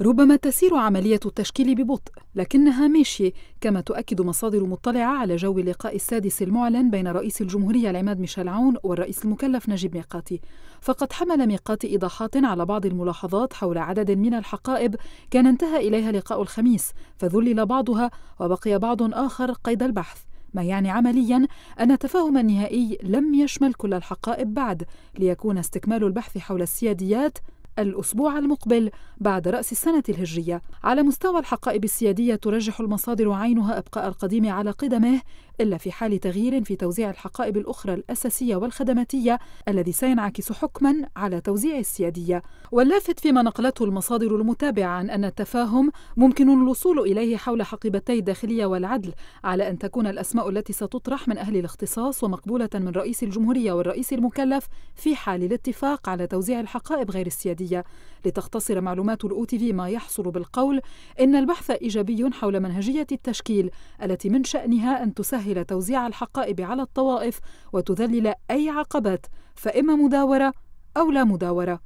ربما تسير عملية التشكيل ببطء لكنها ماشية كما تؤكد مصادر مطلعة على جو اللقاء السادس المعلن بين رئيس الجمهورية العماد ميشيل عون والرئيس المكلف نجيب ميقاتي فقد حمل ميقاتي إيضاحات على بعض الملاحظات حول عدد من الحقائب كان انتهى إليها لقاء الخميس فذلل بعضها وبقي بعض آخر قيد البحث ما يعني عمليا أن التفاهم النهائي لم يشمل كل الحقائب بعد ليكون استكمال البحث حول السياديات الأسبوع المقبل بعد رأس السنة الهجرية على مستوى الحقائب السيادية ترجح المصادر عينها إبقاء القديم على قدمه إلا في حال تغيير في توزيع الحقائب الأخرى الأساسية والخدماتية الذي سينعكس حكما على توزيع السيادية واللافت فيما نقلته المصادر المتابعة عن أن التفاهم ممكن الوصول إليه حول حقيبتي الداخلية والعدل على أن تكون الأسماء التي ستطرح من أهل الاختصاص ومقبولة من رئيس الجمهورية والرئيس المكلف في حال الاتفاق على توزيع الحقائب غير السيادية لتختصر معلومات الأو تي في ما يحصل بالقول إن البحث إيجابي حول منهجية التشكيل التي من شأنها أن تسهل تسهل توزيع الحقائب على الطوائف وتذلل أي عقبات فإما مداورة أو لا مداورة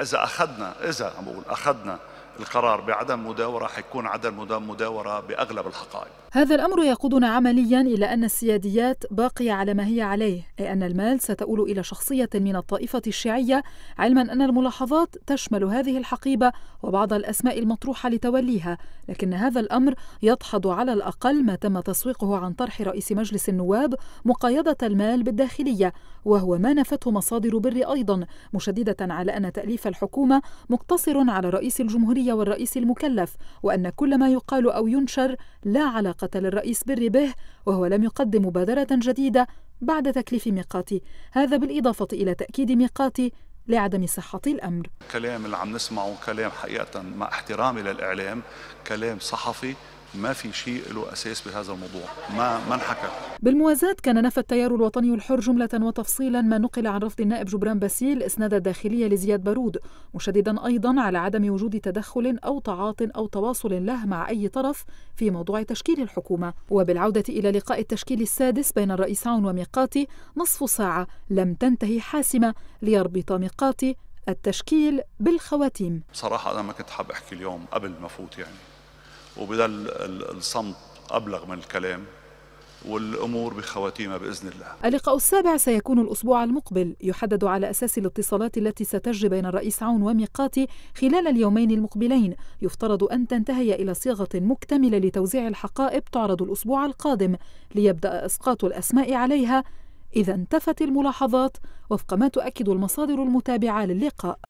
إذا أخذنا إذا أخذنا القرار بعدم مداورة حيكون عدم مداورة بأغلب الحقائب هذا الأمر يقودنا عمليا إلى أن السياديات باقية على ما هي عليه أي أن المال ستؤول إلى شخصية من الطائفة الشيعية علما أن الملاحظات تشمل هذه الحقيبة وبعض الأسماء المطروحة لتوليها لكن هذا الأمر يدحض على الأقل ما تم تسويقه عن طرح رئيس مجلس النواب مقايضة المال بالداخلية وهو ما نفته مصادر بر أيضا مشددة على أن تأليف الحكومة مقتصر على رئيس الجمهورية والرئيس المكلف وأن كل ما يقال أو ينشر لا علاقة للرئيس به وهو لم يقدم مبادرة جديدة بعد تكليف ميقاتي هذا بالإضافة إلى تأكيد ميقاتي لعدم صحة الأمر كلام اللي عم نسمعه كلام حقيقة مع احترامي للإعلام كلام صحفي ما في شيء له أساس بهذا الموضوع ما ما انحكى بالموازاة كان نفى التيار الوطني الحر جملة وتفصيلا ما نقل عن رفض النائب جبران باسيل إسناد الداخلية لزياد بارود مشددا أيضا على عدم وجود تدخل أو تعاط أو تواصل له مع أي طرف في موضوع تشكيل الحكومة وبالعودة إلى لقاء التشكيل السادس بين الرئيس عون وميقاتي نصف ساعة لم تنتهي حاسمة ليربط ميقاتي التشكيل بالخواتيم بصراحة أنا ما كنت حاب أحكي اليوم قبل ما فوت يعني وبدل الصمت أبلغ من الكلام والامور بخواتيمها باذن الله. اللقاء السابع سيكون الاسبوع المقبل، يحدد على اساس الاتصالات التي ستجري بين الرئيس عون وميقاتي خلال اليومين المقبلين، يفترض ان تنتهي الى صيغه مكتمله لتوزيع الحقائب تعرض الاسبوع القادم، ليبدا اسقاط الاسماء عليها اذا انتفت الملاحظات وفق ما تؤكد المصادر المتابعه للقاء.